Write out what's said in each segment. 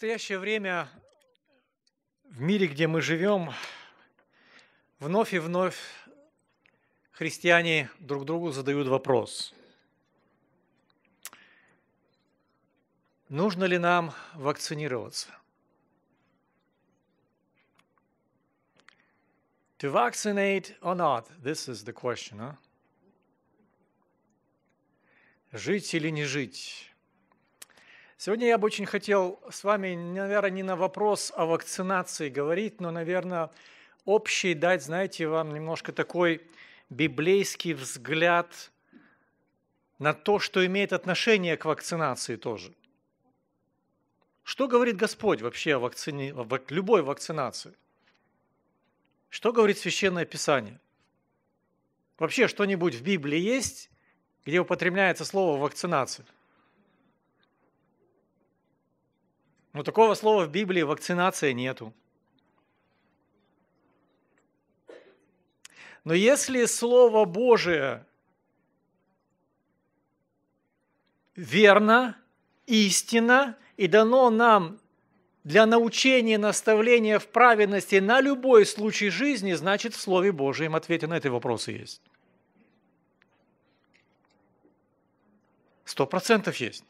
настоящее время в мире, где мы живем, вновь и вновь христиане друг другу задают вопрос. Нужно ли нам вакцинироваться? To vaccinate or not? This is the question. Huh? Жить или не жить? Сегодня я бы очень хотел с вами, наверное, не на вопрос о вакцинации говорить, но, наверное, общий дать, знаете, вам немножко такой библейский взгляд на то, что имеет отношение к вакцинации тоже. Что говорит Господь вообще о вакцине, любой вакцинации? Что говорит Священное Писание? Вообще что-нибудь в Библии есть, где употребляется слово «вакцинация»? Но ну, такого слова в Библии вакцинация нету. Но если Слово Божие верно, истинно и дано нам для научения, наставления в праведности на любой случай жизни, значит, в Слове Божьем ответы на эти вопросы есть. Сто процентов есть.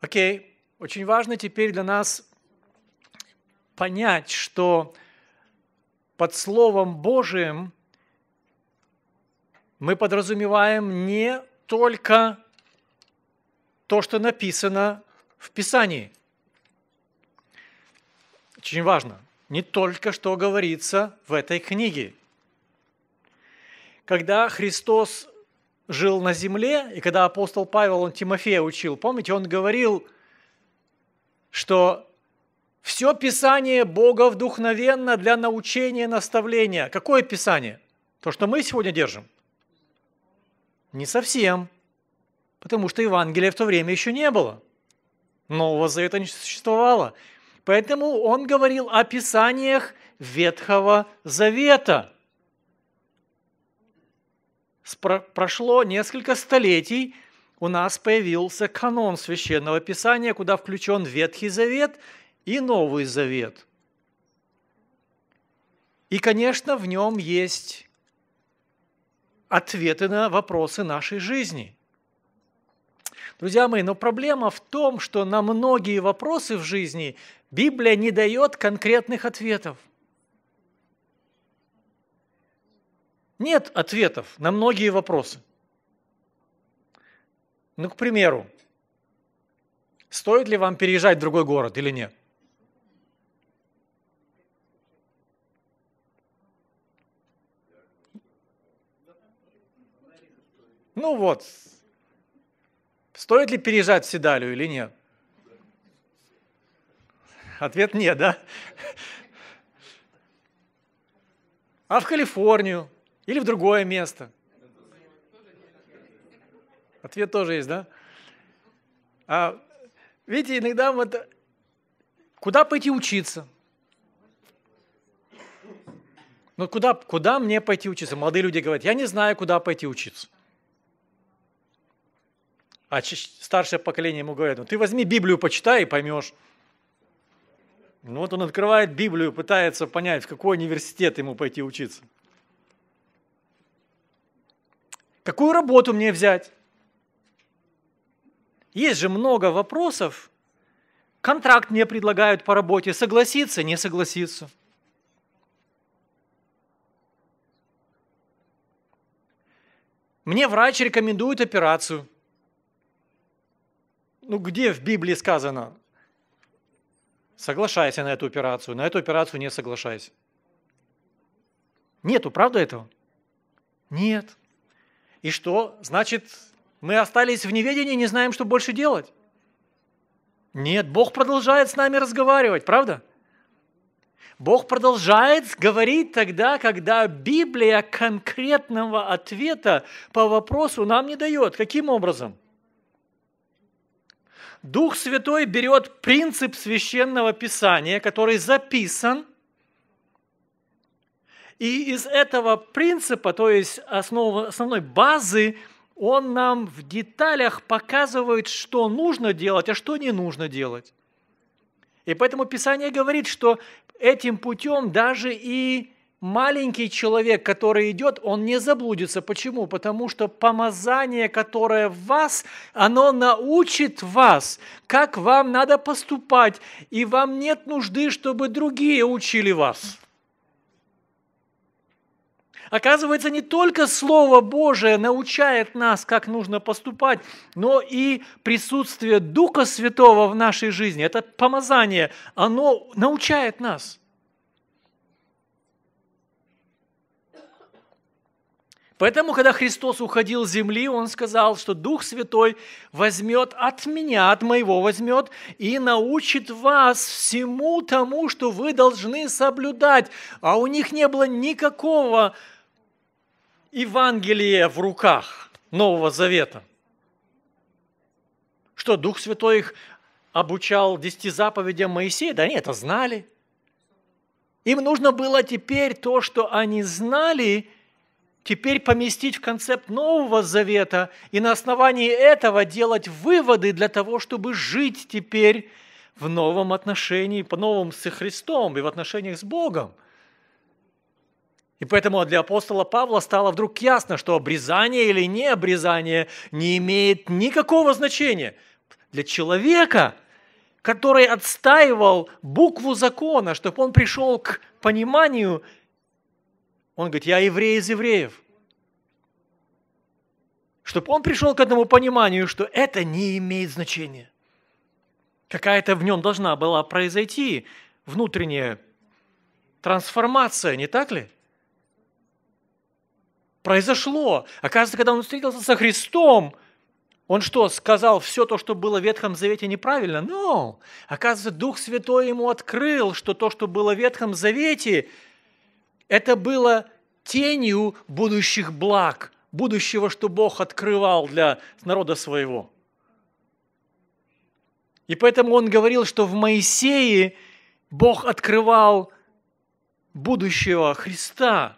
Окей, очень важно теперь для нас понять, что под Словом Божиим мы подразумеваем не только то, что написано в Писании. Очень важно, не только что говорится в этой книге. Когда Христос жил на земле, и когда апостол Павел, он Тимофея учил, помните, он говорил – что все Писание Бога вдохновенно для научения и наставления. Какое Писание? То, что мы сегодня держим? Не совсем, потому что Евангелия в то время еще не было. Нового Завета не существовало. Поэтому он говорил о Писаниях Ветхого Завета. Спро- прошло несколько столетий – у нас появился канон Священного Писания, куда включен Ветхий Завет и Новый Завет. И, конечно, в нем есть ответы на вопросы нашей жизни. Друзья мои, но проблема в том, что на многие вопросы в жизни Библия не дает конкретных ответов. Нет ответов на многие вопросы. Ну, к примеру, стоит ли вам переезжать в другой город или нет? Ну вот, стоит ли переезжать в Седалю или нет? Ответ нет, да? А в Калифорнию или в другое место – Ответ тоже есть, да? А, видите, иногда вот куда пойти учиться? Ну куда, куда мне пойти учиться? Молодые люди говорят, я не знаю, куда пойти учиться. А старшее поколение ему говорит, ну ты возьми Библию, почитай и поймешь. Ну вот он открывает Библию, пытается понять, в какой университет ему пойти учиться. Какую работу мне взять? Есть же много вопросов. Контракт мне предлагают по работе, согласиться, не согласиться. Мне врач рекомендует операцию. Ну где в Библии сказано? Соглашайся на эту операцию, на эту операцию не соглашайся. Нету, правда, этого? Нет. И что? Значит, мы остались в неведении, не знаем, что больше делать. Нет, Бог продолжает с нами разговаривать, правда? Бог продолжает говорить тогда, когда Библия конкретного ответа по вопросу нам не дает. Каким образом? Дух Святой берет принцип священного Писания, который записан, и из этого принципа, то есть основ, основной базы, он нам в деталях показывает, что нужно делать, а что не нужно делать. И поэтому Писание говорит, что этим путем даже и маленький человек, который идет, он не заблудится. Почему? Потому что помазание, которое в вас, оно научит вас, как вам надо поступать, и вам нет нужды, чтобы другие учили вас. Оказывается, не только Слово Божие научает нас, как нужно поступать, но и присутствие Духа Святого в нашей жизни, это помазание, оно научает нас. Поэтому, когда Христос уходил с земли, Он сказал, что Дух Святой возьмет от меня, от моего возьмет, и научит вас всему тому, что вы должны соблюдать. А у них не было никакого Евангелие в руках Нового Завета. Что, Дух Святой их обучал десяти заповедям Моисея? Да они это а знали. Им нужно было теперь то, что они знали, теперь поместить в концепт Нового Завета и на основании этого делать выводы для того, чтобы жить теперь в новом отношении, по-новому с Христом и в отношениях с Богом – и поэтому для апостола Павла стало вдруг ясно, что обрезание или не обрезание не имеет никакого значения. Для человека, который отстаивал букву закона, чтобы он пришел к пониманию, он говорит, я еврей из евреев. Чтобы он пришел к одному пониманию, что это не имеет значения. Какая-то в нем должна была произойти внутренняя трансформация, не так ли? произошло. Оказывается, когда он встретился со Христом, он что, сказал все то, что было в Ветхом Завете неправильно? Но, оказывается, Дух Святой ему открыл, что то, что было в Ветхом Завете, это было тенью будущих благ, будущего, что Бог открывал для народа своего. И поэтому он говорил, что в Моисее Бог открывал будущего Христа –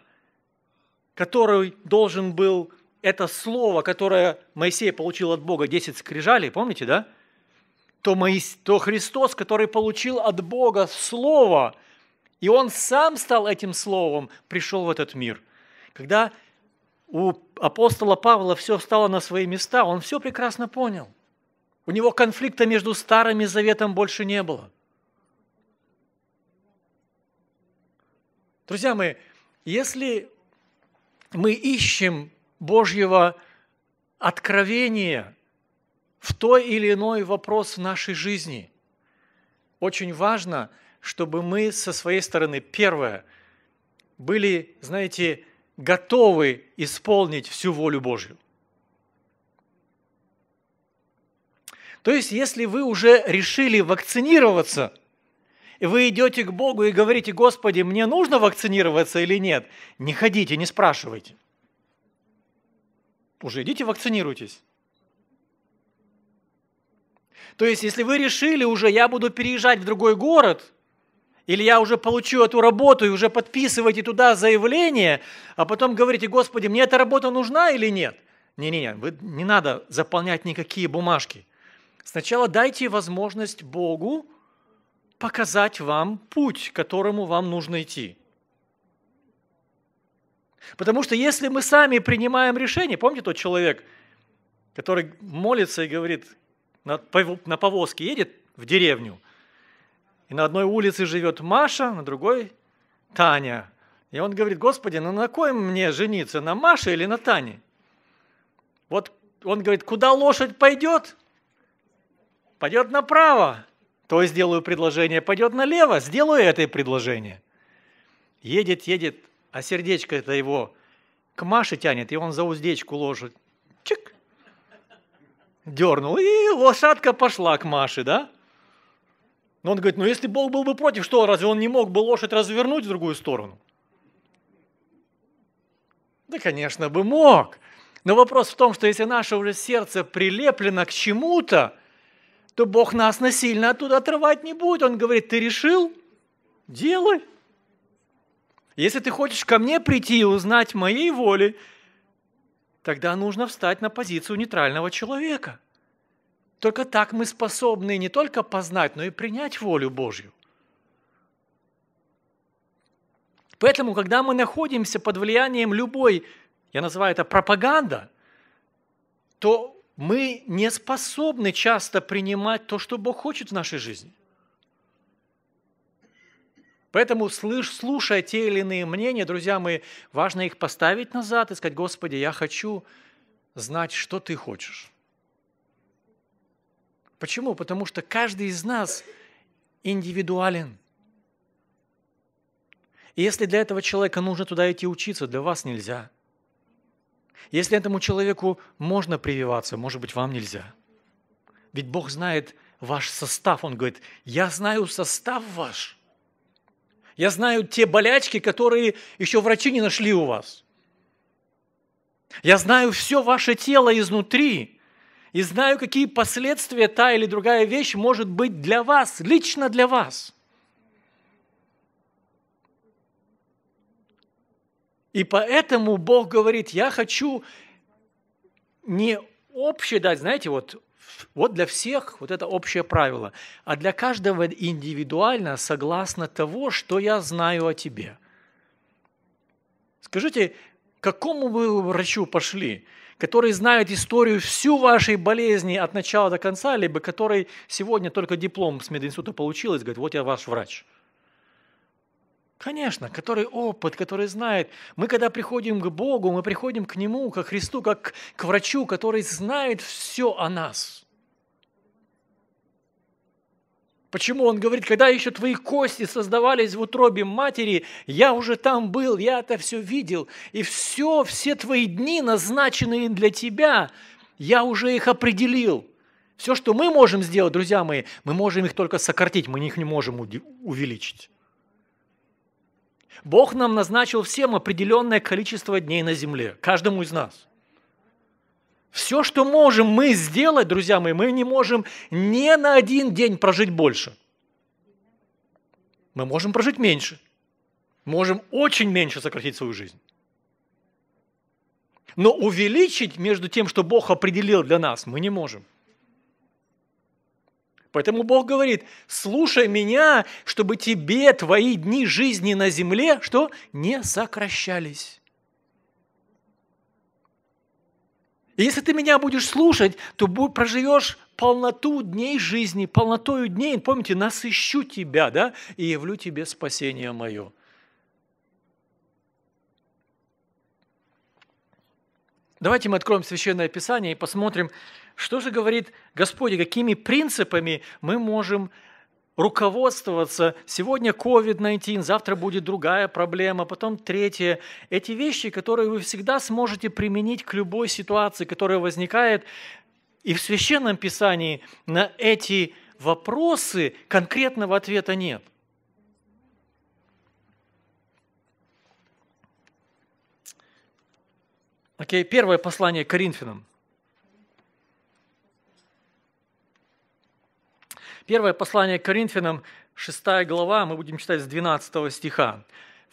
который должен был это слово, которое Моисей получил от Бога, 10 скрижалей, помните, да? То, Моис... то Христос, который получил от Бога слово, и он сам стал этим словом, пришел в этот мир. Когда у апостола Павла все встало на свои места, он все прекрасно понял. У него конфликта между Старым и Заветом больше не было. Друзья мои, если мы ищем Божьего откровения в той или иной вопрос в нашей жизни. Очень важно, чтобы мы со своей стороны, первое, были, знаете, готовы исполнить всю волю Божью. То есть, если вы уже решили вакцинироваться – вы идете к Богу и говорите, Господи, мне нужно вакцинироваться или нет, не ходите, не спрашивайте. Уже идите вакцинируйтесь. То есть, если вы решили уже, я буду переезжать в другой город, или я уже получу эту работу и уже подписываете туда заявление, а потом говорите, Господи, мне эта работа нужна или нет? Не-не-не, вы не надо заполнять никакие бумажки. Сначала дайте возможность Богу показать вам путь, которому вам нужно идти. Потому что если мы сами принимаем решение, помните тот человек, который молится и говорит, на, на повозке едет в деревню, и на одной улице живет Маша, на другой Таня. И он говорит, Господи, ну на кой мне жениться, на Маше или на Тане? Вот он говорит, куда лошадь пойдет, пойдет направо то сделаю предложение, пойдет налево, сделаю это предложение. Едет, едет, а сердечко это его к Маше тянет, и он за уздечку ложит. Чик! Дернул, и лошадка пошла к Маше, да? Но он говорит, ну если Бог был бы против, что, разве он не мог бы лошадь развернуть в другую сторону? Да, конечно, бы мог. Но вопрос в том, что если наше уже сердце прилеплено к чему-то, то Бог нас насильно оттуда отрывать не будет. Он говорит, ты решил? Делай. Если ты хочешь ко мне прийти и узнать моей воли, тогда нужно встать на позицию нейтрального человека. Только так мы способны не только познать, но и принять волю Божью. Поэтому, когда мы находимся под влиянием любой, я называю это пропаганда, то мы не способны часто принимать то, что Бог хочет в нашей жизни. Поэтому, слыш, слушая те или иные мнения, друзья мои, важно их поставить назад и сказать, Господи, я хочу знать, что Ты хочешь. Почему? Потому что каждый из нас индивидуален. И если для этого человека нужно туда идти учиться, для вас нельзя – если этому человеку можно прививаться, может быть, вам нельзя. Ведь Бог знает ваш состав. Он говорит, я знаю состав ваш. Я знаю те болячки, которые еще врачи не нашли у вас. Я знаю все ваше тело изнутри. И знаю, какие последствия та или другая вещь может быть для вас, лично для вас – И поэтому Бог говорит, я хочу не общее дать, знаете, вот, вот для всех вот это общее правило, а для каждого индивидуально согласно того, что я знаю о тебе. Скажите, к какому вы врачу пошли, который знает историю всю вашей болезни от начала до конца, либо который сегодня только диплом с мединститута получил и говорит, вот я ваш врач – Конечно, который опыт, который знает. Мы, когда приходим к Богу, мы приходим к Нему, как Христу, как к врачу, который знает все о нас. Почему он говорит, когда еще твои кости создавались в утробе матери, я уже там был, я это все видел, и все, все твои дни, назначенные для тебя, я уже их определил. Все, что мы можем сделать, друзья мои, мы можем их только сократить, мы их не можем увеличить. Бог нам назначил всем определенное количество дней на земле, каждому из нас. Все, что можем мы сделать, друзья мои, мы не можем ни на один день прожить больше. Мы можем прожить меньше. Можем очень меньше сократить свою жизнь. Но увеличить между тем, что Бог определил для нас, мы не можем. Поэтому Бог говорит, слушай меня, чтобы тебе твои дни жизни на земле, что не сокращались. И если ты меня будешь слушать, то проживешь полноту дней жизни, полнотою дней. Помните, насыщу тебя, да, и явлю тебе спасение мое. Давайте мы откроем Священное Писание и посмотрим что же говорит Господь, какими принципами мы можем руководствоваться. Сегодня COVID-19, завтра будет другая проблема, потом третья. Эти вещи, которые вы всегда сможете применить к любой ситуации, которая возникает. И в Священном Писании на эти вопросы конкретного ответа нет. Окей, первое послание Коринфянам. Первое послание к Коринфянам, 6 глава, мы будем читать с 12 стиха.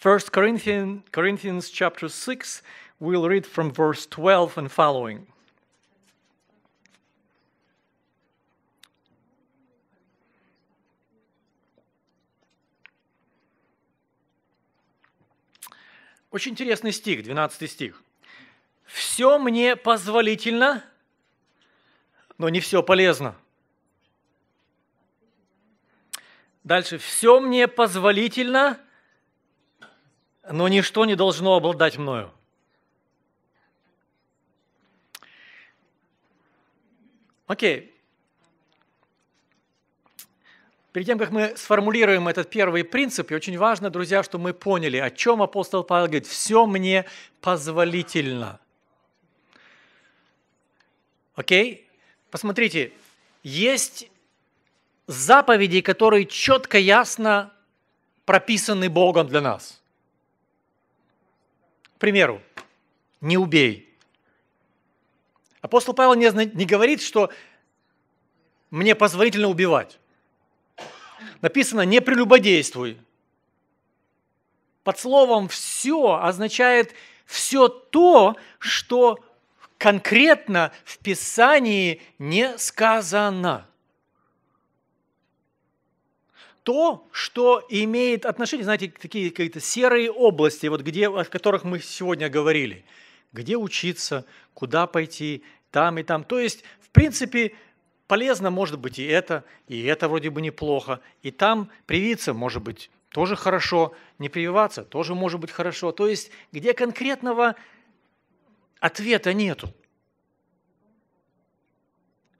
1 Corinthians, Corinthians chapter 6, we'll read from verse 12 and following. Очень интересный стих, 12 стих. «Все мне позволительно, но не все полезно». Дальше. «Все мне позволительно, но ничто не должно обладать мною». Окей. Перед тем, как мы сформулируем этот первый принцип, и очень важно, друзья, что мы поняли, о чем апостол Павел говорит. «Все мне позволительно». Окей? Посмотрите, есть заповедей, которые четко, ясно прописаны Богом для нас. К примеру, не убей. Апостол Павел не, не говорит, что мне позволительно убивать. Написано, не прелюбодействуй. Под словом «все» означает все то, что конкретно в Писании не сказано то, что имеет отношение, знаете, такие какие-то серые области, вот где, о которых мы сегодня говорили. Где учиться, куда пойти, там и там. То есть, в принципе, полезно может быть и это, и это вроде бы неплохо, и там привиться может быть тоже хорошо, не прививаться тоже может быть хорошо. То есть, где конкретного ответа нету.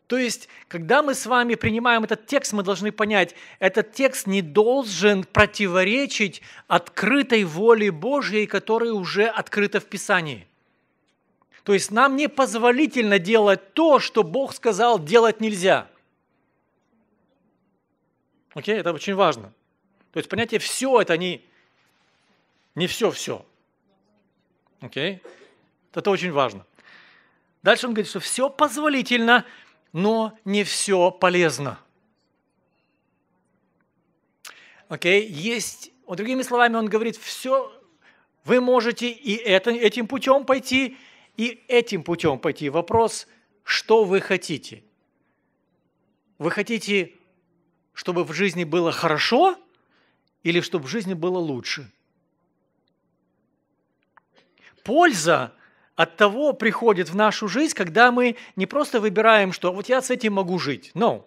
То есть, когда мы с вами принимаем этот текст, мы должны понять, этот текст не должен противоречить открытой воле Божьей, которая уже открыта в Писании. То есть нам не позволительно делать то, что Бог сказал делать нельзя. Окей, okay? это очень важно. То есть понятие все это не, не все-все. Окей? Okay? Это очень важно. Дальше он говорит, что все позволительно, но не все полезно. Окей, okay? есть, вот другими словами, он говорит, все, вы можете и это, этим путем пойти, и этим путем пойти. Вопрос, что вы хотите? Вы хотите, чтобы в жизни было хорошо или чтобы в жизни было лучше? Польза от того приходит в нашу жизнь, когда мы не просто выбираем, что вот я с этим могу жить, но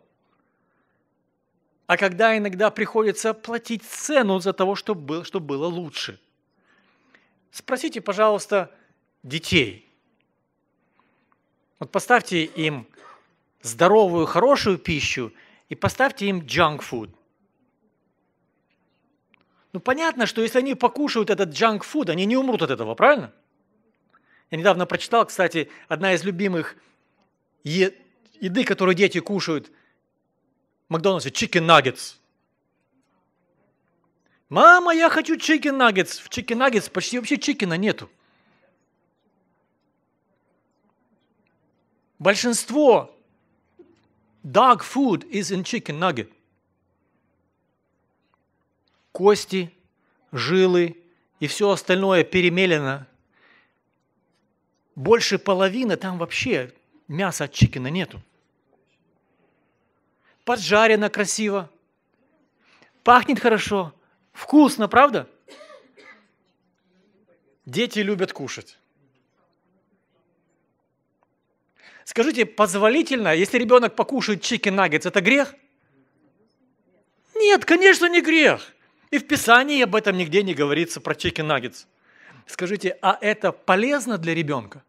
А когда иногда приходится платить цену за того, чтобы было, чтобы было лучше. Спросите, пожалуйста, детей. Вот поставьте им здоровую, хорошую пищу и поставьте им junk food. Ну понятно, что если они покушают этот junk food, они не умрут от этого, правильно? Я недавно прочитал, кстати, одна из любимых е- еды, которую дети кушают в Макдональдсе, chicken nuggets. Мама, я хочу chicken nuggets. В chicken nuggets почти вообще чикена нету. Большинство dog food is in chicken nugget. Кости, жилы и все остальное перемелено больше половины там вообще мяса от чикена нету. Поджарено красиво, пахнет хорошо, вкусно, правда? Дети любят кушать. Скажите, позволительно, если ребенок покушает чикен наггетс, это грех? Нет, конечно, не грех. И в Писании об этом нигде не говорится про чикен наггетс. Скажите, а это полезно для ребенка?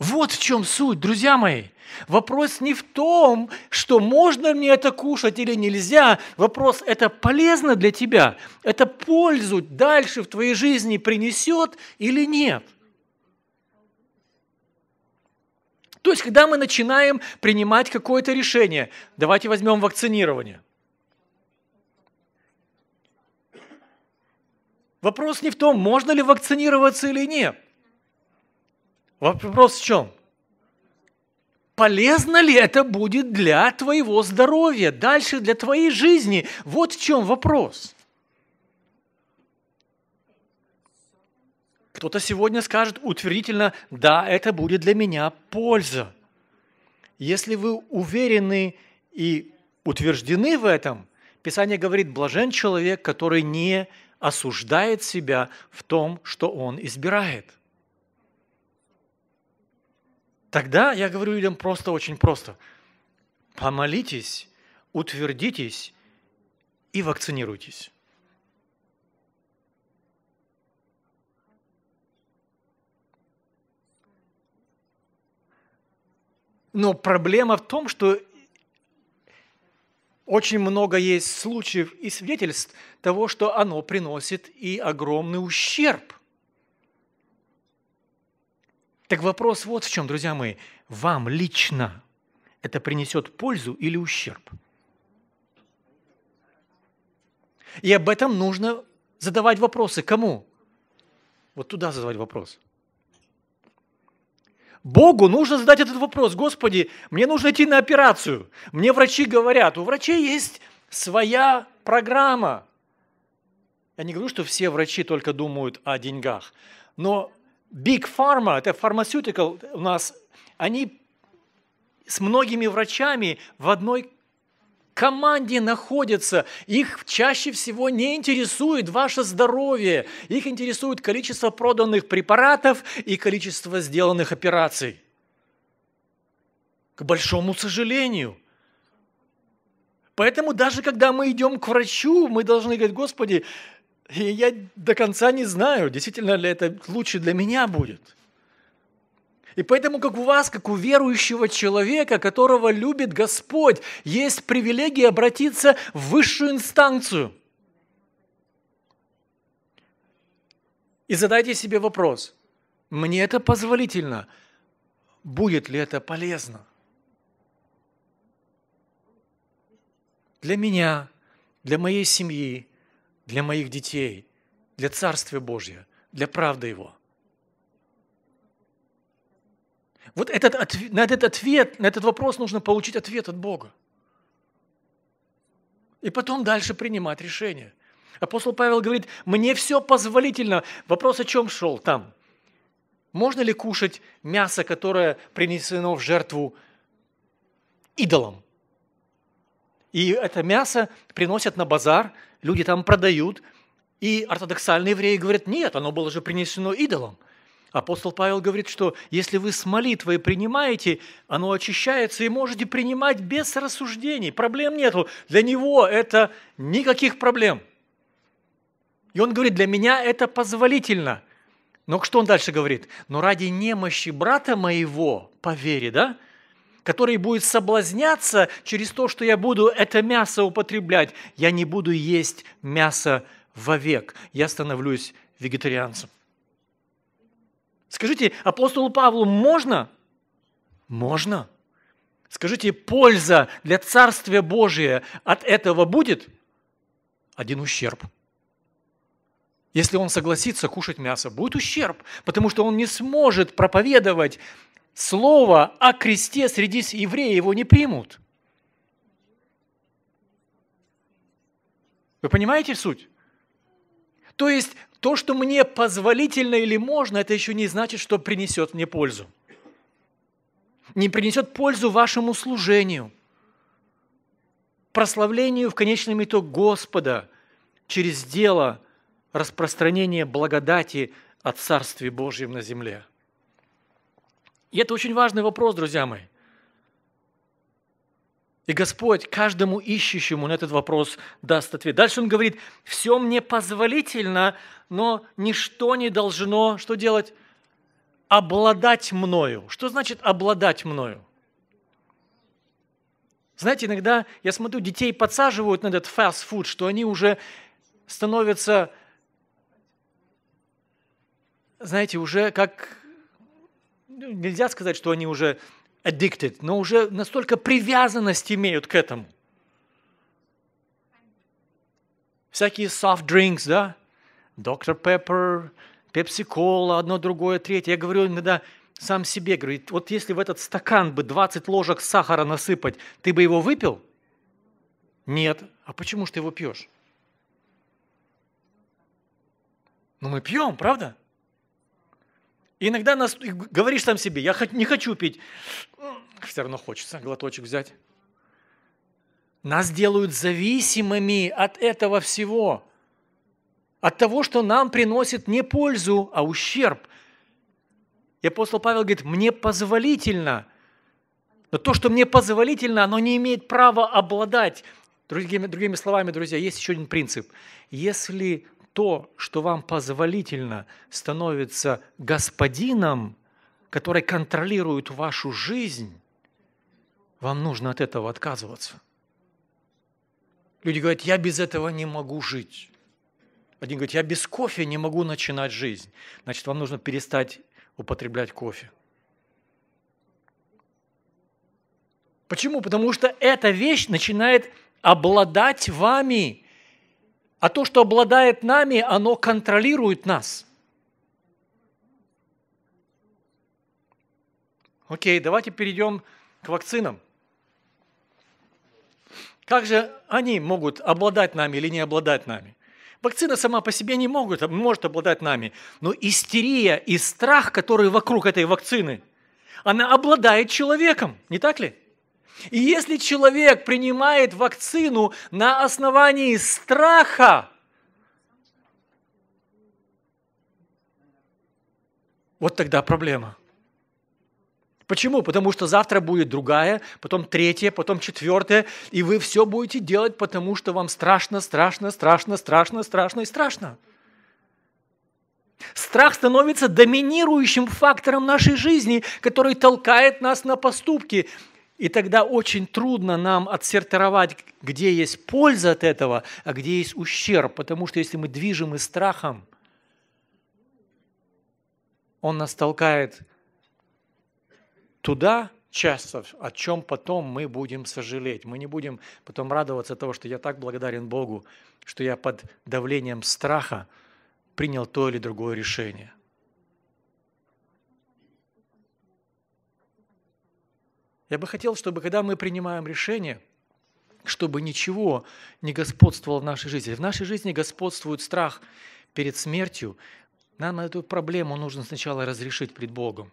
Вот в чем суть, друзья мои. Вопрос не в том, что можно мне это кушать или нельзя. Вопрос, это полезно для тебя? Это пользу дальше в твоей жизни принесет или нет? То есть, когда мы начинаем принимать какое-то решение, давайте возьмем вакцинирование – Вопрос не в том, можно ли вакцинироваться или нет. Вопрос в чем? Полезно ли это будет для твоего здоровья, дальше для твоей жизни? Вот в чем вопрос. Кто-то сегодня скажет утвердительно, да, это будет для меня польза. Если вы уверены и утверждены в этом, Писание говорит, блажен человек, который не осуждает себя в том, что он избирает. Тогда я говорю людям просто, очень просто. Помолитесь, утвердитесь и вакцинируйтесь. Но проблема в том, что очень много есть случаев и свидетельств – того, что оно приносит и огромный ущерб. Так вопрос вот в чем, друзья мои. Вам лично это принесет пользу или ущерб? И об этом нужно задавать вопросы. Кому? Вот туда задавать вопрос. Богу нужно задать этот вопрос. Господи, мне нужно идти на операцию. Мне врачи говорят, у врачей есть своя программа. Я не говорю, что все врачи только думают о деньгах, но Big Pharma, это pharmaceutical у нас, они с многими врачами в одной команде находятся. Их чаще всего не интересует ваше здоровье. Их интересует количество проданных препаратов и количество сделанных операций. К большому сожалению – Поэтому даже когда мы идем к врачу, мы должны говорить, Господи, и я до конца не знаю, действительно ли это лучше для меня будет. И поэтому, как у вас, как у верующего человека, которого любит Господь, есть привилегия обратиться в высшую инстанцию. И задайте себе вопрос, мне это позволительно, будет ли это полезно? Для меня, для моей семьи, для моих детей, для Царствия Божьего, для правды Его. Вот этот, на этот ответ, на этот вопрос нужно получить ответ от Бога. И потом дальше принимать решение. Апостол Павел говорит, мне все позволительно. Вопрос о чем шел там? Можно ли кушать мясо, которое принесено в жертву идолам? И это мясо приносят на базар – люди там продают, и ортодоксальные евреи говорят, нет, оно было же принесено идолом. Апостол Павел говорит, что если вы с молитвой принимаете, оно очищается и можете принимать без рассуждений, проблем нету. Для него это никаких проблем. И он говорит, для меня это позволительно. Но что он дальше говорит? Но ради немощи брата моего по вере, да, который будет соблазняться через то, что я буду это мясо употреблять. Я не буду есть мясо вовек. Я становлюсь вегетарианцем. Скажите, апостолу Павлу можно? Можно. Скажите, польза для Царствия Божия от этого будет? Один ущерб. Если он согласится кушать мясо, будет ущерб, потому что он не сможет проповедовать слово о кресте среди евреев его не примут. Вы понимаете суть? То есть то, что мне позволительно или можно, это еще не значит, что принесет мне пользу. Не принесет пользу вашему служению, прославлению в конечном итоге Господа через дело распространения благодати о Царстве Божьем на земле. И это очень важный вопрос, друзья мои. И Господь каждому ищущему на этот вопрос даст ответ. Дальше он говорит, все мне позволительно, но ничто не должно, что делать? Обладать мною. Что значит обладать мною? Знаете, иногда я смотрю, детей подсаживают на этот фастфуд, что они уже становятся, знаете, уже как ну, нельзя сказать, что они уже addicted, но уже настолько привязанность имеют к этому. Всякие soft drinks, да? Доктор Pepper, Pepsi Cola, одно, другое, третье. Я говорю иногда сам себе, говорю, вот если в этот стакан бы 20 ложек сахара насыпать, ты бы его выпил? Нет. А почему же ты его пьешь? Ну мы пьем, правда? иногда нас, говоришь сам себе, я не хочу пить, все равно хочется глоточек взять. Нас делают зависимыми от этого всего, от того, что нам приносит не пользу, а ущерб. И апостол Павел говорит, мне позволительно, но то, что мне позволительно, оно не имеет права обладать. Другими, другими словами, друзья, есть еще один принцип. Если то, что вам позволительно становится господином, который контролирует вашу жизнь, вам нужно от этого отказываться. Люди говорят, я без этого не могу жить. Один говорит, я без кофе не могу начинать жизнь. Значит, вам нужно перестать употреблять кофе. Почему? Потому что эта вещь начинает обладать вами. А то, что обладает нами, оно контролирует нас. Окей, давайте перейдем к вакцинам. Как же они могут обладать нами или не обладать нами? Вакцина сама по себе не могут, а может обладать нами, но истерия и страх, которые вокруг этой вакцины, она обладает человеком, не так ли? И если человек принимает вакцину на основании страха, вот тогда проблема. Почему? Потому что завтра будет другая, потом третья, потом четвертая, и вы все будете делать, потому что вам страшно, страшно, страшно, страшно, страшно и страшно. Страх становится доминирующим фактором нашей жизни, который толкает нас на поступки. И тогда очень трудно нам отсортировать, где есть польза от этого, а где есть ущерб, потому что если мы движимы страхом, он нас толкает туда часто, о чем потом мы будем сожалеть. Мы не будем потом радоваться того, что я так благодарен Богу, что я под давлением страха принял то или другое решение. Я бы хотел, чтобы когда мы принимаем решение, чтобы ничего не господствовало в нашей жизни. В нашей жизни господствует страх перед смертью. Нам эту проблему нужно сначала разрешить пред Богом.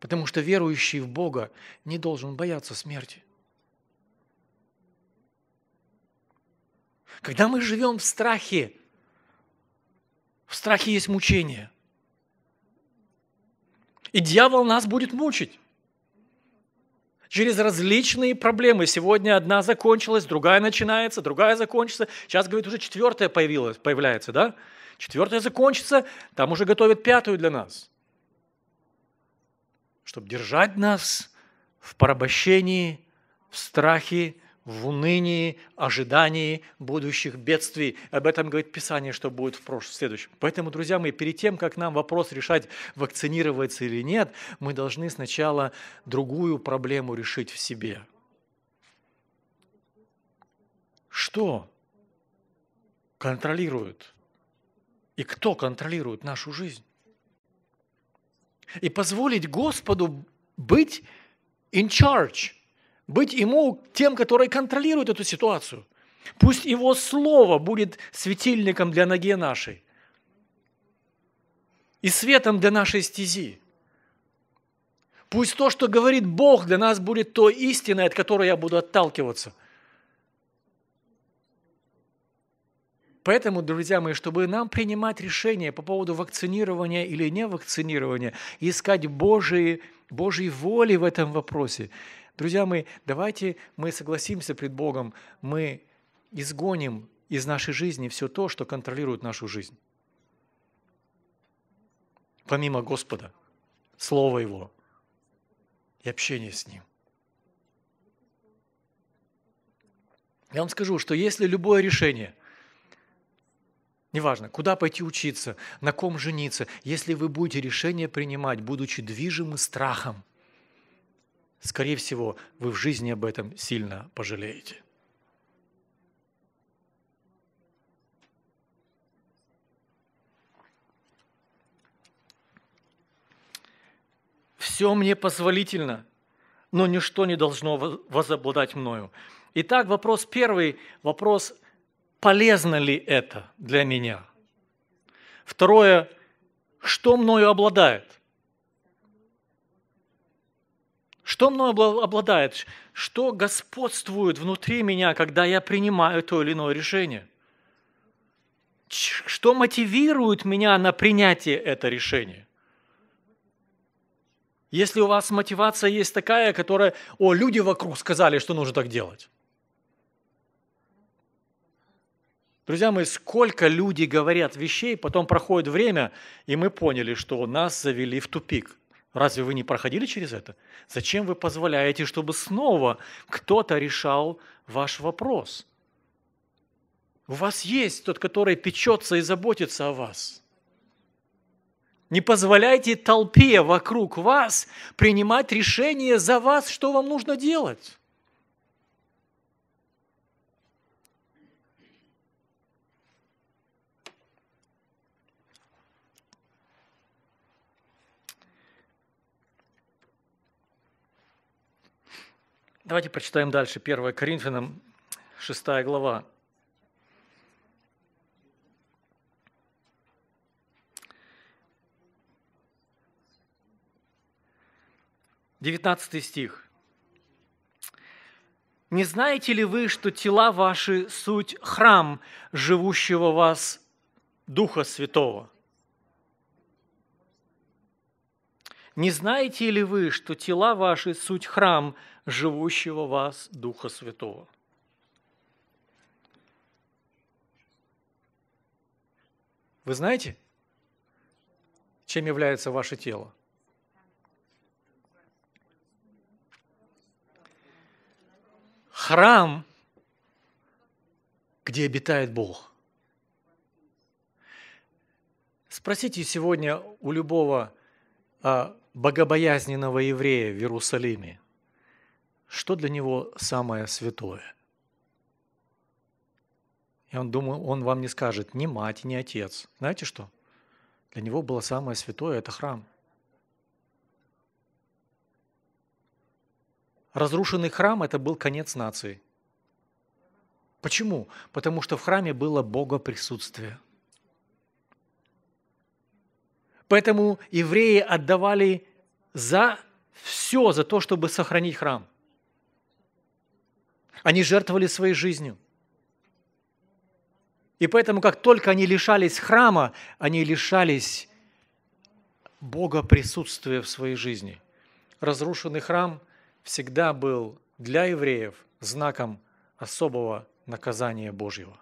Потому что верующий в Бога не должен бояться смерти. Когда мы живем в страхе, в страхе есть мучение. И дьявол нас будет мучить через различные проблемы. Сегодня одна закончилась, другая начинается, другая закончится. Сейчас, говорит, уже четвертая появилась, появляется, да? Четвертая закончится, там уже готовят пятую для нас. Чтобы держать нас в порабощении, в страхе, в унынии, ожидании будущих бедствий. Об этом говорит Писание, что будет в прошлом, в следующем. Поэтому, друзья мои, перед тем, как нам вопрос решать, вакцинироваться или нет, мы должны сначала другую проблему решить в себе. Что контролирует и кто контролирует нашу жизнь? И позволить Господу быть in charge – быть ему тем, который контролирует эту ситуацию. Пусть его слово будет светильником для ноги нашей и светом для нашей стези. Пусть то, что говорит Бог, для нас будет то истиной, от которой я буду отталкиваться. Поэтому, друзья мои, чтобы нам принимать решение по поводу вакцинирования или не вакцинирования, искать Божьей, Божьей воли в этом вопросе, Друзья мои, давайте мы согласимся пред Богом, мы изгоним из нашей жизни все то, что контролирует нашу жизнь. Помимо Господа, Слова Его и общения с Ним. Я вам скажу, что если любое решение, неважно, куда пойти учиться, на ком жениться, если вы будете решение принимать, будучи движимы страхом, скорее всего, вы в жизни об этом сильно пожалеете. Все мне позволительно, но ничто не должно возобладать мною. Итак, вопрос первый, вопрос, полезно ли это для меня? Второе, что мною обладает? Что мной обладает? Что господствует внутри меня, когда я принимаю то или иное решение? Что мотивирует меня на принятие этого решения? Если у вас мотивация есть такая, которая, о, люди вокруг сказали, что нужно так делать. Друзья мои, сколько люди говорят вещей, потом проходит время, и мы поняли, что нас завели в тупик. Разве вы не проходили через это? Зачем вы позволяете, чтобы снова кто-то решал ваш вопрос? У вас есть тот, который печется и заботится о вас. Не позволяйте толпе вокруг вас принимать решение за вас, что вам нужно делать. Давайте прочитаем дальше. 1 Коринфянам, 6 глава. Девятнадцатый стих. «Не знаете ли вы, что тела ваши – суть храм живущего вас Духа Святого?» Не знаете ли вы, что тела ваши – суть храм живущего вас Духа Святого. Вы знаете, чем является ваше тело? Храм, где обитает Бог. Спросите сегодня у любого а, богобоязненного еврея в Иерусалиме – что для него самое святое. Я он, думаю, он вам не скажет ни мать, ни отец. Знаете что? Для него было самое святое – это храм. Разрушенный храм – это был конец нации. Почему? Потому что в храме было Бога присутствие. Поэтому евреи отдавали за все, за то, чтобы сохранить храм – они жертвовали своей жизнью. И поэтому, как только они лишались храма, они лишались Бога присутствия в своей жизни. Разрушенный храм всегда был для евреев знаком особого наказания Божьего.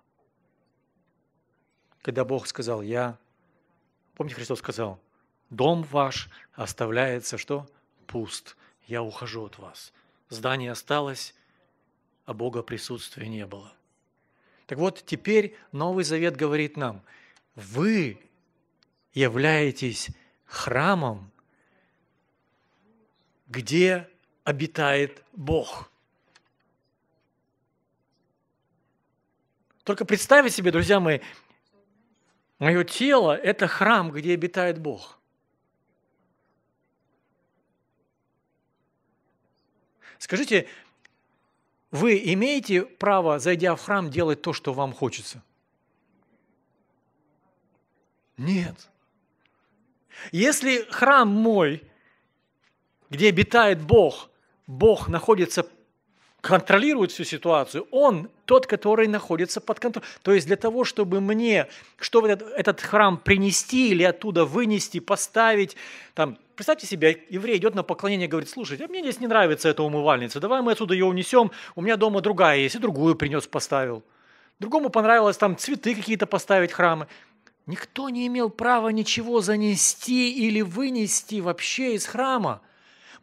Когда Бог сказал «Я», помните, Христос сказал, «Дом ваш оставляется что? Пуст. Я ухожу от вас. Здание осталось, а Бога присутствия не было. Так вот, теперь Новый Завет говорит нам, вы являетесь храмом, где обитает Бог. Только представьте себе, друзья мои, мое тело – это храм, где обитает Бог. Скажите, вы имеете право, зайдя в храм, делать то, что вам хочется? Нет. Если храм мой, где обитает Бог, Бог находится, контролирует всю ситуацию, Он тот, который находится под контролем. То есть для того, чтобы мне, что в этот храм принести или оттуда вынести, поставить, там, представьте себе, еврей идет на поклонение, говорит, слушай, а мне здесь не нравится эта умывальница, давай мы отсюда ее унесем, у меня дома другая есть, и другую принес, поставил. Другому понравилось там цветы какие-то поставить, храмы. Никто не имел права ничего занести или вынести вообще из храма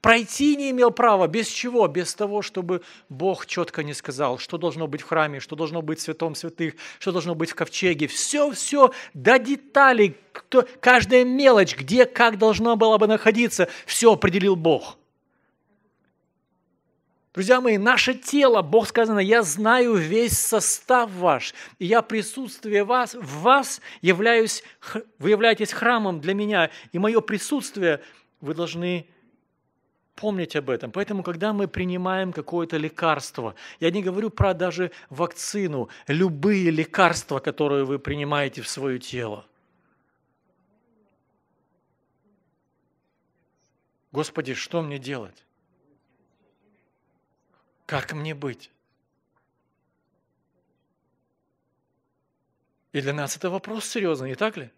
пройти не имел права. Без чего? Без того, чтобы Бог четко не сказал, что должно быть в храме, что должно быть в святом святых, что должно быть в ковчеге. Все, все, до деталей, кто, каждая мелочь, где, как должна была бы находиться, все определил Бог. Друзья мои, наше тело, Бог сказано, я знаю весь состав ваш, и я присутствие вас, в вас являюсь, вы являетесь храмом для меня, и мое присутствие вы должны помнить об этом. Поэтому, когда мы принимаем какое-то лекарство, я не говорю про даже вакцину, любые лекарства, которые вы принимаете в свое тело. Господи, что мне делать? Как мне быть? И для нас это вопрос серьезный, не так ли?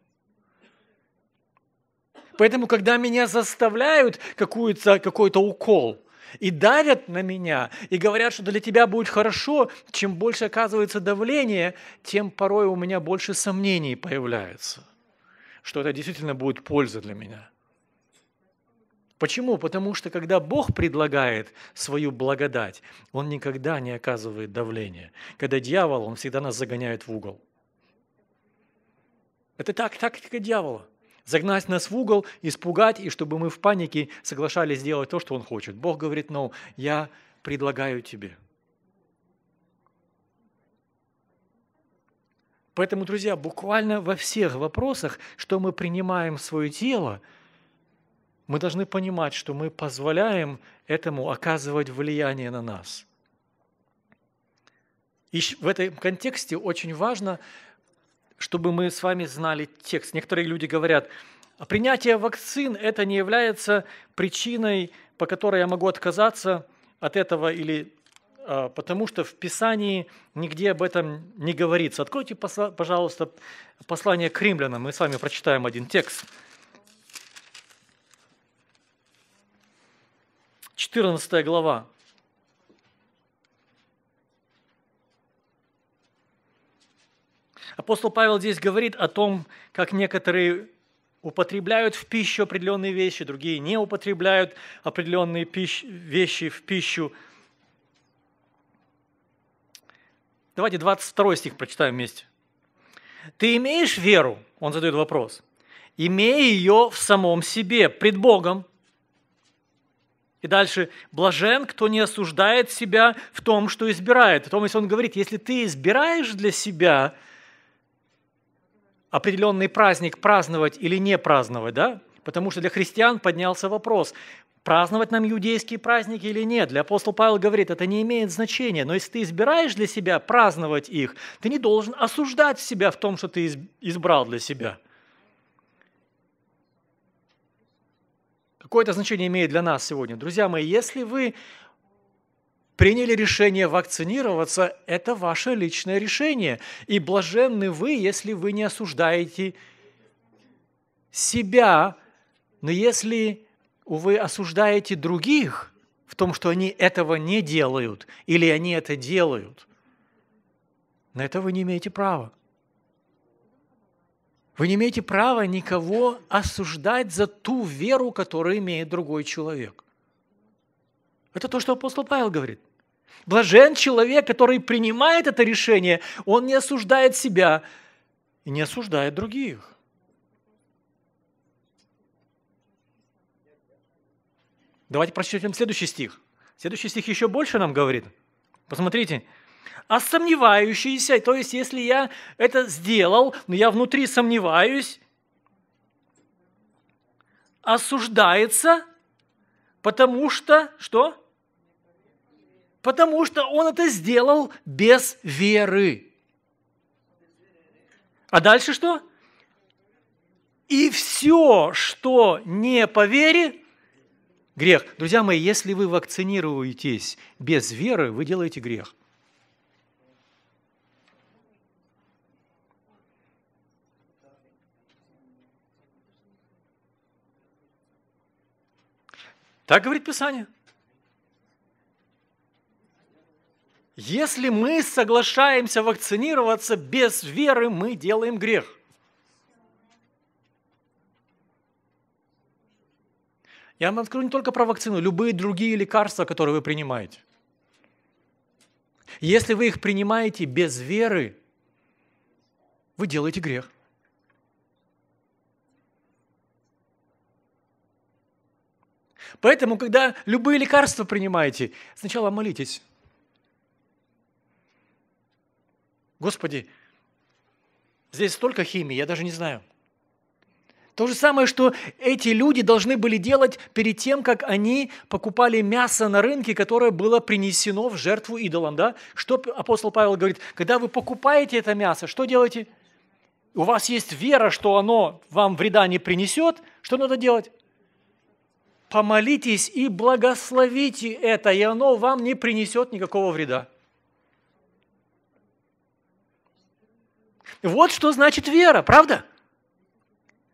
Поэтому, когда меня заставляют какую-то, какой-то укол, и давят на меня, и говорят, что для тебя будет хорошо, чем больше оказывается давление, тем порой у меня больше сомнений появляется, что это действительно будет польза для меня. Почему? Потому что когда Бог предлагает свою благодать, Он никогда не оказывает давления. Когда дьявол, он всегда нас загоняет в угол. Это так, тактика дьявола – загнать нас в угол, испугать, и чтобы мы в панике соглашались делать то, что Он хочет. Бог говорит, ну, я предлагаю тебе. Поэтому, друзья, буквально во всех вопросах, что мы принимаем в свое тело, мы должны понимать, что мы позволяем этому оказывать влияние на нас. И в этом контексте очень важно чтобы мы с вами знали текст. Некоторые люди говорят, принятие вакцин это не является причиной, по которой я могу отказаться от этого или а, потому что в Писании нигде об этом не говорится. Откройте, пожалуйста, послание к римлянам, мы с вами прочитаем один текст. 14 глава. Апостол Павел здесь говорит о том, как некоторые употребляют в пищу определенные вещи, другие не употребляют определенные пищ... вещи в пищу. Давайте 22 стих прочитаем вместе. «Ты имеешь веру?» – он задает вопрос. «Имей ее в самом себе, пред Богом». И дальше «блажен, кто не осуждает себя в том, что избирает». В том, если он говорит, если ты избираешь для себя – определенный праздник праздновать или не праздновать, да? Потому что для христиан поднялся вопрос, праздновать нам иудейские праздники или нет. Для апостола Павел говорит, это не имеет значения, но если ты избираешь для себя праздновать их, ты не должен осуждать себя в том, что ты избрал для себя. Какое это значение имеет для нас сегодня? Друзья мои, если вы приняли решение вакцинироваться, это ваше личное решение. И блаженны вы, если вы не осуждаете себя, но если вы осуждаете других в том, что они этого не делают или они это делают, на это вы не имеете права. Вы не имеете права никого осуждать за ту веру, которую имеет другой человек. Это то, что апостол Павел говорит. Блажен человек, который принимает это решение, он не осуждает себя и не осуждает других. Давайте прочтем следующий стих. Следующий стих еще больше нам говорит. Посмотрите. А сомневающиеся, то есть если я это сделал, но я внутри сомневаюсь, осуждается, потому что что? Потому что он это сделал без веры. А дальше что? И все, что не по вере, грех. Друзья мои, если вы вакцинируетесь без веры, вы делаете грех. Так говорит Писание. Если мы соглашаемся вакцинироваться без веры, мы делаем грех. Я вам скажу не только про вакцину, любые другие лекарства, которые вы принимаете. Если вы их принимаете без веры, вы делаете грех. Поэтому, когда любые лекарства принимаете, сначала молитесь. Господи, здесь столько химии, я даже не знаю. То же самое, что эти люди должны были делать перед тем, как они покупали мясо на рынке, которое было принесено в жертву идолам. Да? Что апостол Павел говорит? Когда вы покупаете это мясо, что делаете? У вас есть вера, что оно вам вреда не принесет. Что надо делать? Помолитесь и благословите это, и оно вам не принесет никакого вреда. Вот что значит вера, правда?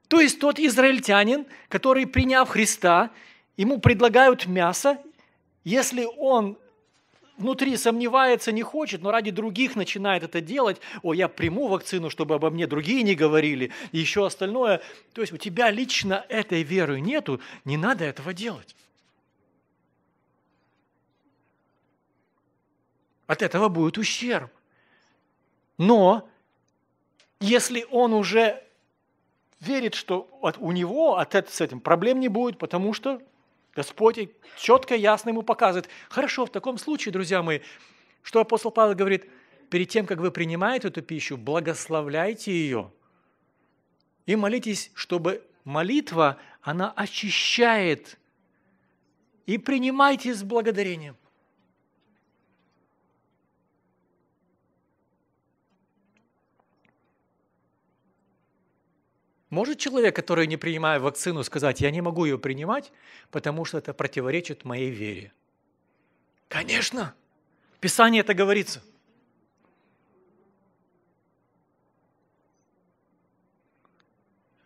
То есть тот израильтянин, который, приняв Христа, ему предлагают мясо, если он внутри сомневается, не хочет, но ради других начинает это делать. О, я приму вакцину, чтобы обо мне другие не говорили, и еще остальное. То есть у тебя лично этой веры нету, не надо этого делать. От этого будет ущерб. Но если он уже верит, что от, у него от, этого с этим проблем не будет, потому что Господь четко, ясно ему показывает. Хорошо, в таком случае, друзья мои, что апостол Павел говорит, перед тем, как вы принимаете эту пищу, благословляйте ее и молитесь, чтобы молитва, она очищает, и принимайте с благодарением. Может человек, который не принимает вакцину, сказать, я не могу ее принимать, потому что это противоречит моей вере? Конечно. В Писании это говорится.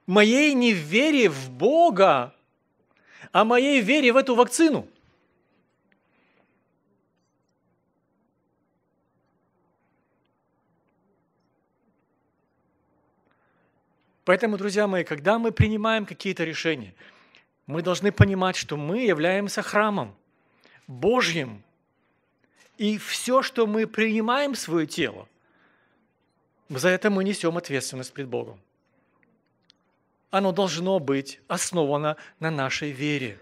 Моей невере в Бога, а моей вере в эту вакцину – Поэтому, друзья мои, когда мы принимаем какие-то решения, мы должны понимать, что мы являемся храмом Божьим. И все, что мы принимаем в свое тело, за это мы несем ответственность пред Богом. Оно должно быть основано на нашей вере.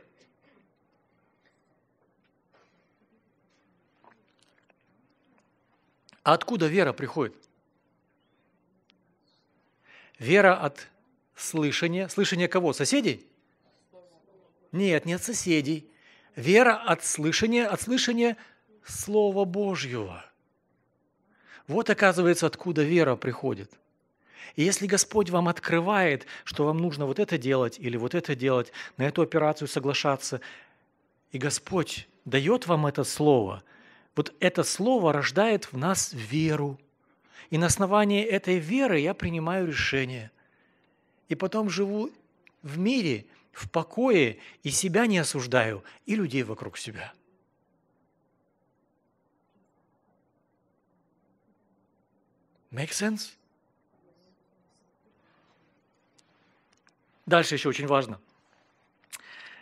А откуда вера приходит? Вера от слышания. Слышание кого? Соседей? Нет, не от соседей. Вера от слышания, от слышания Слова Божьего. Вот, оказывается, откуда вера приходит. И если Господь вам открывает, что вам нужно вот это делать или вот это делать, на эту операцию соглашаться, и Господь дает вам это слово, вот это слово рождает в нас веру – и на основании этой веры я принимаю решение. И потом живу в мире, в покое, и себя не осуждаю, и людей вокруг себя. Make sense? Дальше еще очень важно.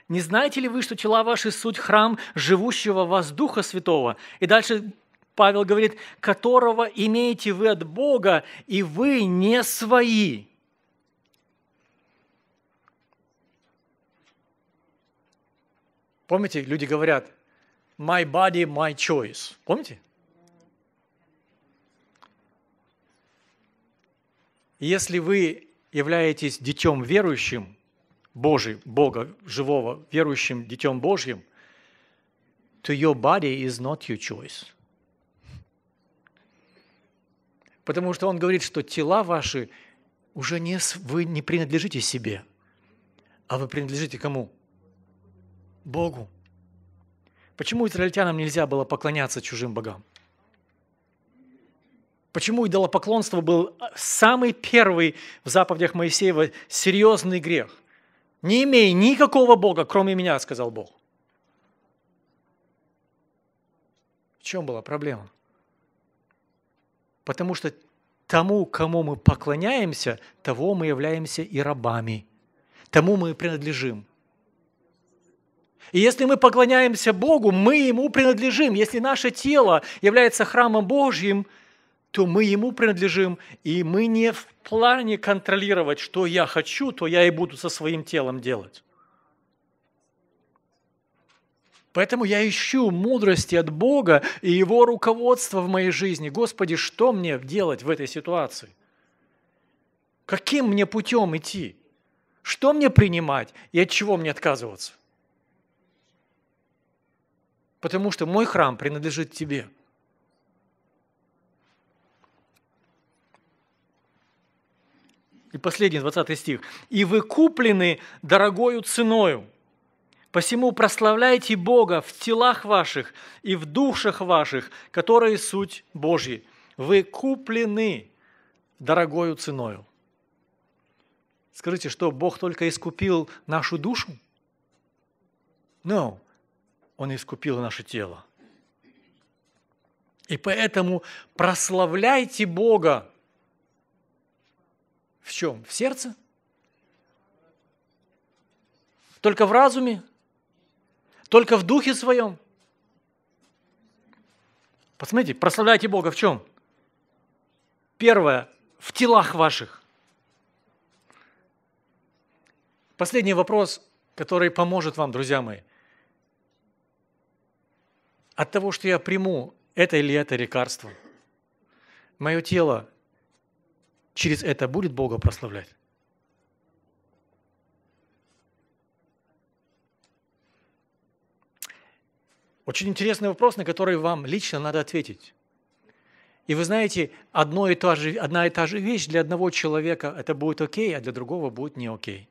Не знаете ли вы, что тела ваши – суть храм живущего вас Духа Святого? И дальше Павел говорит, которого имеете вы от Бога, и вы не свои. Помните, люди говорят, my body, my choice. Помните? Если вы являетесь детем верующим, Божий, Бога, живого, верующим детем Божьим, то your body is not your choice. Потому что он говорит, что тела ваши уже не, вы не принадлежите себе, а вы принадлежите кому? Богу. Почему израильтянам нельзя было поклоняться чужим богам? Почему идолопоклонство был самый первый в заповедях Моисеева серьезный грех? Не имей никакого Бога, кроме меня, сказал Бог. В чем была проблема? потому что тому, кому мы поклоняемся, того мы являемся и рабами, тому мы принадлежим. И если мы поклоняемся Богу, мы Ему принадлежим. Если наше тело является храмом Божьим, то мы Ему принадлежим, и мы не в плане контролировать, что я хочу, то я и буду со своим телом делать. Поэтому я ищу мудрости от Бога и Его руководство в моей жизни. Господи, что мне делать в этой ситуации? Каким мне путем идти? Что мне принимать и от чего мне отказываться? Потому что мой храм принадлежит тебе. И последний, 20 стих. «И вы куплены дорогою ценою». Посему прославляйте Бога в телах ваших и в душах ваших, которые суть Божьи. Вы куплены дорогою ценою. Скажите, что Бог только искупил нашу душу? No, Он искупил наше тело. И поэтому прославляйте Бога. В чем? В сердце? Только в разуме? Только в духе своем. Посмотрите, прославляйте Бога в чем? Первое, в телах ваших. Последний вопрос, который поможет вам, друзья мои. От того, что я приму это или это лекарство, мое тело через это будет Бога прославлять? Очень интересный вопрос, на который вам лично надо ответить. И вы знаете, одно и то же, одна и та же вещь для одного человека это будет окей, а для другого будет не окей.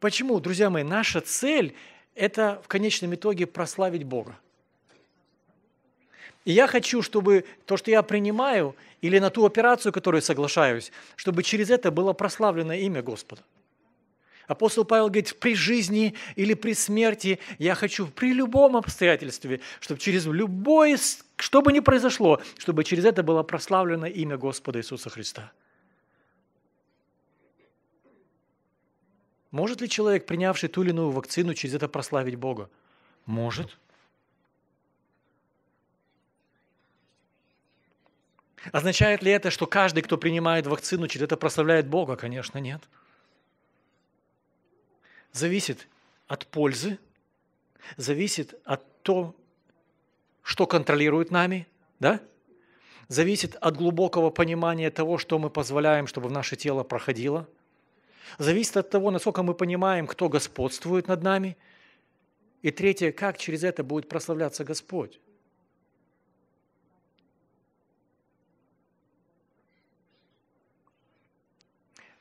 Почему, друзья мои, наша цель – это в конечном итоге прославить Бога. И я хочу, чтобы то, что я принимаю, или на ту операцию, которую соглашаюсь, чтобы через это было прославлено имя Господа. Апостол Павел говорит, при жизни или при смерти я хочу при любом обстоятельстве, чтобы через любое, что бы ни произошло, чтобы через это было прославлено имя Господа Иисуса Христа. Может ли человек, принявший ту или иную вакцину, через это прославить Бога? Может. Означает ли это, что каждый, кто принимает вакцину, это прославляет Бога? Конечно, нет. Зависит от пользы, зависит от того, что контролирует нами, да? Зависит от глубокого понимания того, что мы позволяем, чтобы в наше тело проходило. Зависит от того, насколько мы понимаем, кто господствует над нами. И третье, как через это будет прославляться Господь.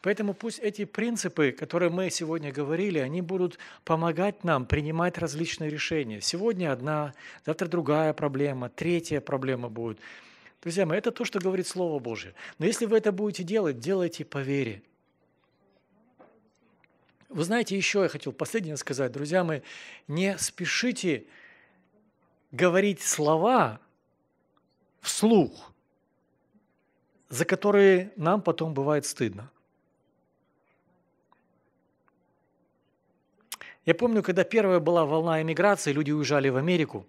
Поэтому пусть эти принципы, которые мы сегодня говорили, они будут помогать нам принимать различные решения. Сегодня одна, завтра другая проблема, третья проблема будет. Друзья мои, это то, что говорит Слово Божье. Но если вы это будете делать, делайте по вере. Вы знаете, еще я хотел последнее сказать, друзья мои, не спешите говорить слова вслух, за которые нам потом бывает стыдно. Я помню, когда первая была волна эмиграции, люди уезжали в Америку,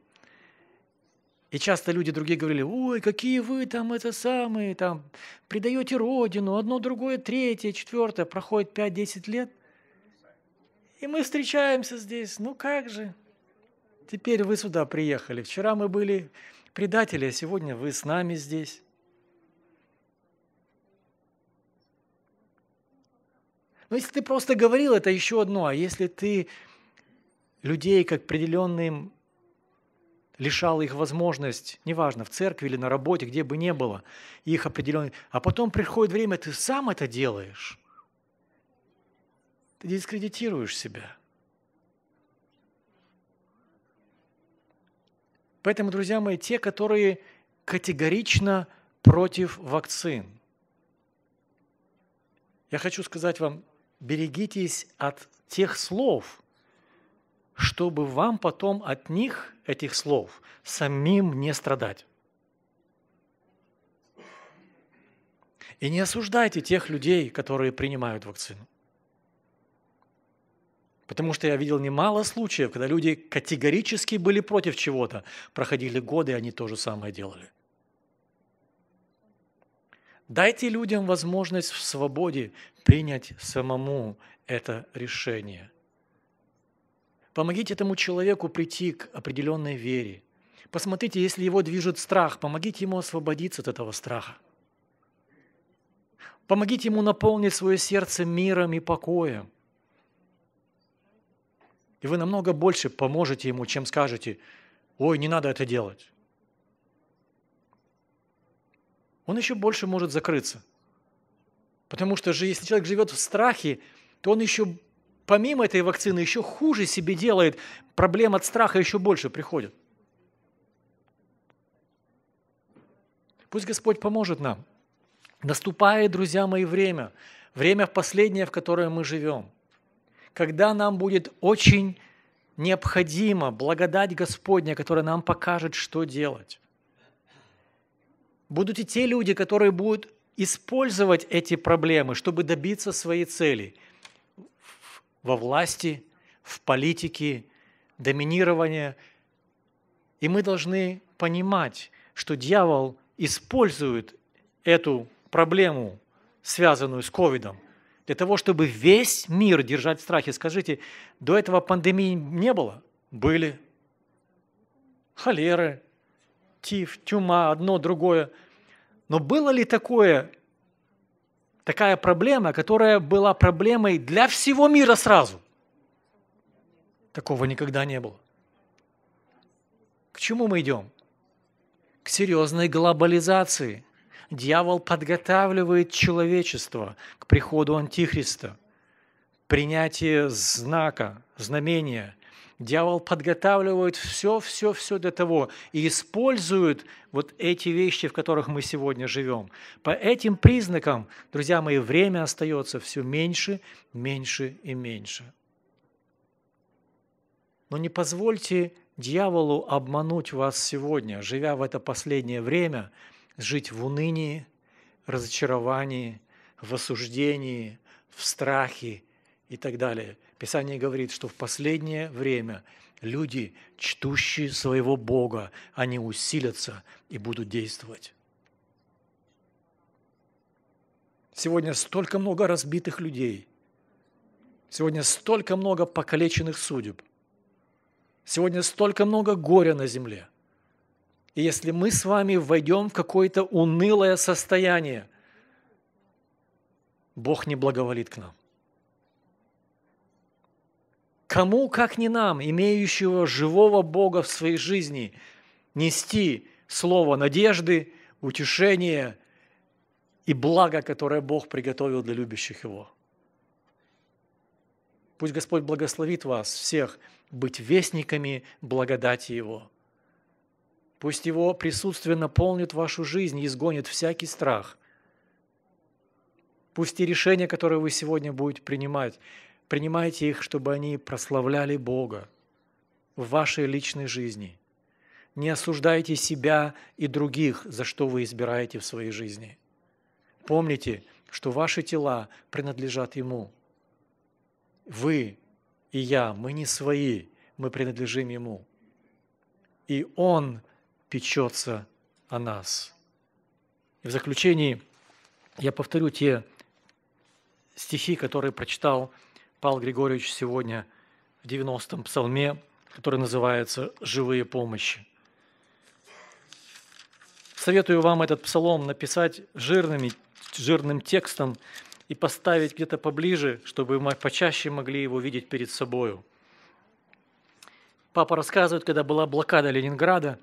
и часто люди другие говорили, ой, какие вы там это самые, там, предаете родину, одно, другое, третье, четвертое. Проходит 5-10 лет, и мы встречаемся здесь. Ну как же? Теперь вы сюда приехали. Вчера мы были предатели, а сегодня вы с нами здесь. Но ну, если ты просто говорил, это еще одно. А если ты людей к определенным лишала их возможность, неважно, в церкви или на работе, где бы ни было, их определенный... А потом приходит время, ты сам это делаешь. Ты дискредитируешь себя. Поэтому, друзья мои, те, которые категорично против вакцин, я хочу сказать вам, берегитесь от тех слов – чтобы вам потом от них, этих слов, самим не страдать. И не осуждайте тех людей, которые принимают вакцину. Потому что я видел немало случаев, когда люди категорически были против чего-то, проходили годы, и они то же самое делали. Дайте людям возможность в свободе принять самому это решение – Помогите этому человеку прийти к определенной вере. Посмотрите, если его движет страх, помогите ему освободиться от этого страха. Помогите ему наполнить свое сердце миром и покоем. И вы намного больше поможете ему, чем скажете, ой, не надо это делать. Он еще больше может закрыться. Потому что же, если человек живет в страхе, то он еще помимо этой вакцины еще хуже себе делает, проблем от страха еще больше приходит. Пусть Господь поможет нам. Наступает, друзья мои, время, время последнее, в которое мы живем, когда нам будет очень необходимо благодать Господня, которая нам покажет, что делать. Будут и те люди, которые будут использовать эти проблемы, чтобы добиться своей цели – во власти, в политике, доминирования. И мы должны понимать, что дьявол использует эту проблему, связанную с ковидом, для того, чтобы весь мир держать в страхе. Скажите, до этого пандемии не было? Были. Холеры, тиф, тюма, одно, другое. Но было ли такое такая проблема, которая была проблемой для всего мира сразу. Такого никогда не было. К чему мы идем? К серьезной глобализации. Дьявол подготавливает человечество к приходу Антихриста, принятие знака, знамения – Дьявол подготавливает все, все, все для того и использует вот эти вещи, в которых мы сегодня живем. По этим признакам, друзья мои, время остается все меньше, меньше и меньше. Но не позвольте дьяволу обмануть вас сегодня, живя в это последнее время, жить в унынии, разочаровании, в осуждении, в страхе и так далее – Писание говорит, что в последнее время люди, чтущие своего Бога, они усилятся и будут действовать. Сегодня столько много разбитых людей. Сегодня столько много покалеченных судеб. Сегодня столько много горя на земле. И если мы с вами войдем в какое-то унылое состояние, Бог не благоволит к нам. Кому, как не нам, имеющего живого Бога в своей жизни, нести слово надежды, утешения и блага, которое Бог приготовил для любящих Его. Пусть Господь благословит вас всех быть вестниками благодати Его. Пусть Его присутствие наполнит вашу жизнь и изгонит всякий страх. Пусть и решения, которые вы сегодня будете принимать, Принимайте их, чтобы они прославляли Бога в вашей личной жизни. Не осуждайте себя и других, за что вы избираете в своей жизни. Помните, что ваши тела принадлежат Ему. Вы и я, мы не свои, мы принадлежим Ему. И Он печется о нас. И в заключении я повторю те стихи, которые прочитал Павел Григорьевич сегодня в 90-м псалме, который называется «Живые помощи». Советую вам этот псалом написать жирными, жирным текстом и поставить где-то поближе, чтобы мы почаще могли его видеть перед собою. Папа рассказывает, когда была блокада Ленинграда,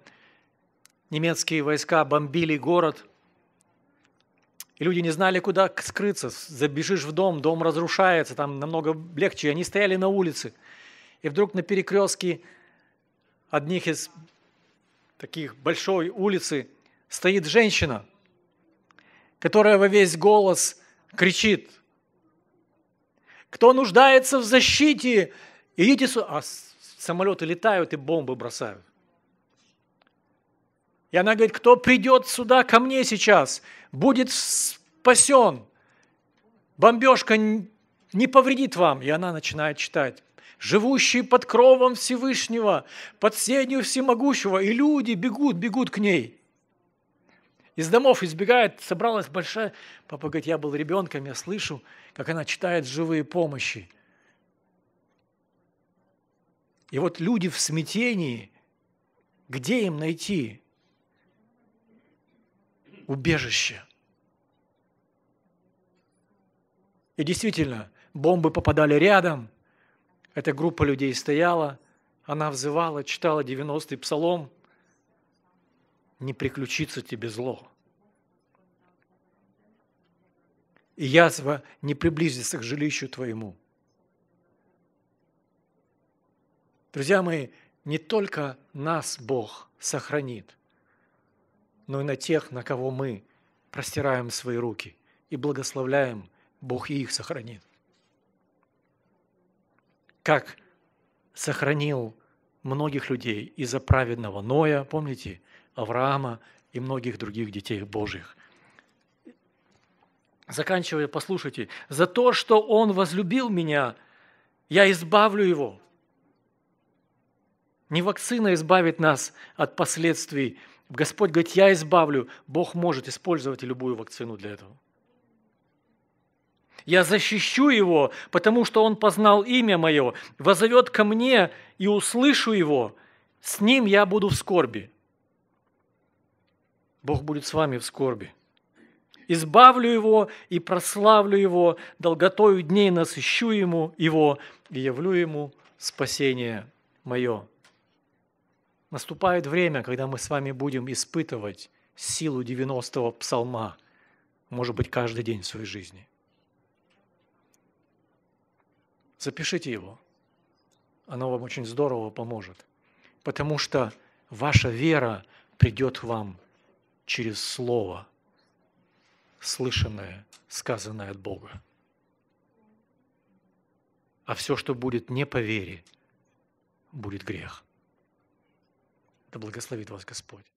немецкие войска бомбили город – и люди не знали, куда скрыться. Забежишь в дом, дом разрушается, там намного легче. они стояли на улице. И вдруг на перекрестке одних из таких большой улицы стоит женщина, которая во весь голос кричит, кто нуждается в защите, идите сюда. А самолеты летают и бомбы бросают. И она говорит, кто придет сюда ко мне сейчас, будет спасен. Бомбежка не повредит вам. И она начинает читать живущие под кровом Всевышнего, под сенью Всемогущего, и люди бегут, бегут к ней. Из домов избегает, собралась большая... Папа говорит, я был ребенком, я слышу, как она читает живые помощи. И вот люди в смятении, где им найти убежище? И действительно, бомбы попадали рядом, эта группа людей стояла, она взывала, читала 90-й псалом, «Не приключится тебе зло». И язва не приблизится к жилищу твоему. Друзья мои, не только нас Бог сохранит, но и на тех, на кого мы простираем свои руки и благословляем – Бог и их сохранит. Как сохранил многих людей из-за праведного Ноя, помните, Авраама и многих других детей Божьих. Заканчивая, послушайте, «За то, что Он возлюбил меня, я избавлю Его». Не вакцина избавит нас от последствий. Господь говорит, я избавлю. Бог может использовать любую вакцину для этого я защищу его, потому что он познал имя мое, возовет ко мне и услышу его, с ним я буду в скорби». Бог будет с вами в скорби. Избавлю его и прославлю его, долготою дней насыщу ему его и явлю ему спасение мое. Наступает время, когда мы с вами будем испытывать силу 90-го псалма, может быть, каждый день в своей жизни – запишите его. Оно вам очень здорово поможет. Потому что ваша вера придет вам через слово, слышанное, сказанное от Бога. А все, что будет не по вере, будет грех. Да благословит вас Господь.